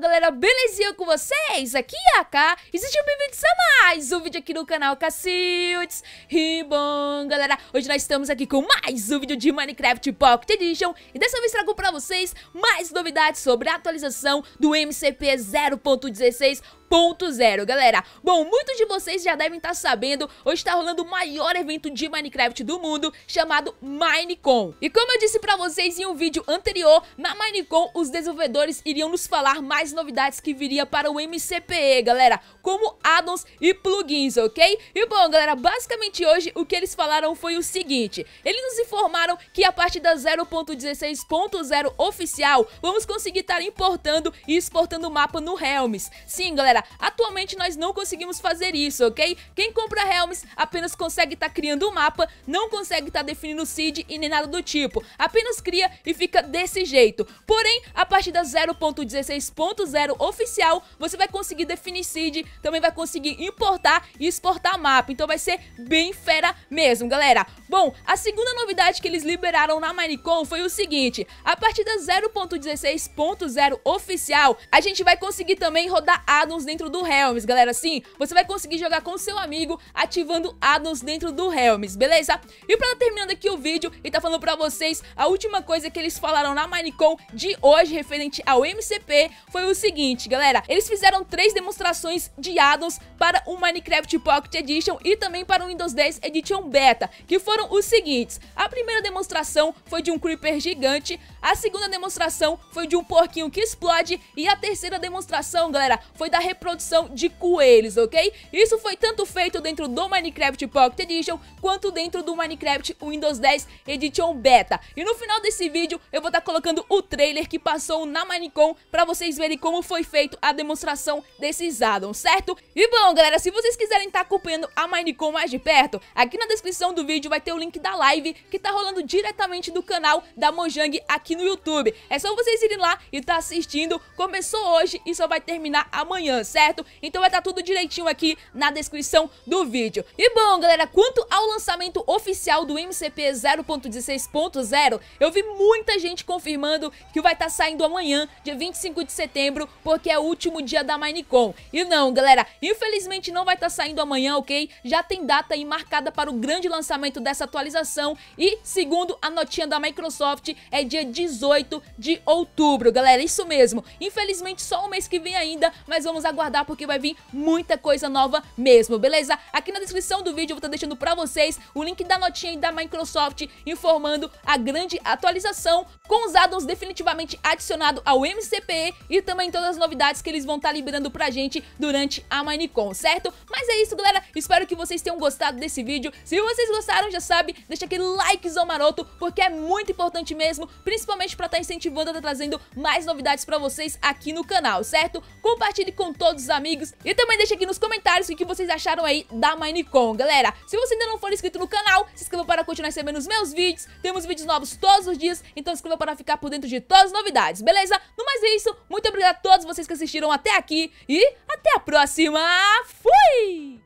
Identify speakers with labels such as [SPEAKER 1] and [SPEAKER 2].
[SPEAKER 1] galera, belezinha com vocês? Aqui é a K e sejam bem-vindos a mais um vídeo aqui no canal Cacildes E bom, galera, hoje nós estamos aqui com mais um vídeo de Minecraft Pocket Edition E dessa vez trago pra vocês mais novidades sobre a atualização do MCP 0.16 1.0, galera. Bom, muitos de vocês já devem estar tá sabendo, hoje está rolando o maior evento de Minecraft do mundo, chamado Minecon. E como eu disse para vocês em um vídeo anterior, na Minecon os desenvolvedores iriam nos falar mais novidades que viria para o MCPE, galera, como addons e plugins, ok? E bom, galera, basicamente hoje o que eles falaram foi o seguinte, eles nos informaram que a partir da 0.16.0 oficial, vamos conseguir estar tá importando e exportando o mapa no Helms. Sim, galera, Atualmente nós não conseguimos fazer isso, ok? Quem compra Helms apenas consegue estar tá criando o um mapa, não consegue estar tá definindo o seed e nem nada do tipo. Apenas cria e fica desse jeito. Porém, a partir da 0.16.0 oficial, você vai conseguir definir seed, também vai conseguir importar e exportar mapa. Então vai ser bem fera mesmo, galera. Bom, a segunda novidade que eles liberaram na Minecon foi o seguinte, a partir da 0.16.0 oficial, a gente vai conseguir também rodar addons dentro do Helms, galera. Sim, você vai conseguir jogar com seu amigo ativando addons dentro do Helms, beleza? E pra terminando aqui o vídeo e tá falando pra vocês, a última coisa que eles falaram na Minecon de hoje referente ao MCP foi o seguinte, galera. Eles fizeram três demonstrações de addons para o Minecraft Pocket Edition e também para o Windows 10 Edition Beta, que foram os seguintes. A primeira demonstração foi de um Creeper gigante, a segunda demonstração foi de um porquinho que explode e a terceira demonstração, galera, foi da reprodução de coelhos, ok? Isso foi tanto feito dentro do Minecraft Pocket Edition, quanto dentro do Minecraft Windows 10 Edition Beta. E no final desse vídeo, eu vou estar tá colocando o trailer que passou na Minecon, pra vocês verem como foi feito a demonstração desses addons, certo? E bom, galera, se vocês quiserem estar tá acompanhando a Minecon mais de perto, aqui na descrição do vídeo vai ter o link da live que tá rolando diretamente do canal da Mojang aqui no YouTube. É só vocês irem lá e tá assistindo. Começou hoje e só vai terminar amanhã, certo? Então vai estar tá tudo direitinho aqui na descrição do vídeo. E bom, galera, quanto ao lançamento oficial do MCP 0.16.0, eu vi muita gente confirmando que vai estar tá saindo amanhã, dia 25 de setembro, porque é o último dia da Minecon. E não, galera, infelizmente não vai estar tá saindo amanhã, ok? Já tem data aí marcada para o grande lançamento dessa atualização e, segundo a notinha da Microsoft, é dia 18 de outubro, galera, isso mesmo. Infelizmente só o mês que vem ainda, mas vamos aguardar porque vai vir muita coisa nova mesmo, beleza? Aqui na descrição do vídeo eu vou estar deixando pra vocês o link da notinha da Microsoft informando a grande atualização com os addons definitivamente adicionado ao MCPE e também todas as novidades que eles vão estar tá liberando pra gente durante a Minecon, certo? Mas é isso, galera. Espero que vocês tenham gostado desse vídeo. Se vocês gostaram, já sabe, deixa aquele likezão maroto, porque é muito importante mesmo, principalmente pra estar tá incentivando a tá estar trazendo mais novidades pra vocês aqui no canal, certo? Compartilhe com todos os amigos. E também deixa aqui nos comentários o que vocês acharam aí da Minecon. Galera, se você ainda não for inscrito no canal, se inscreva para continuar recebendo os meus vídeos. Temos vídeos novos todos os dias, então se inscreva para ficar por dentro de todas as novidades, beleza? No mais é isso, muito obrigado a todos vocês que assistiram até aqui e até a próxima. Fui!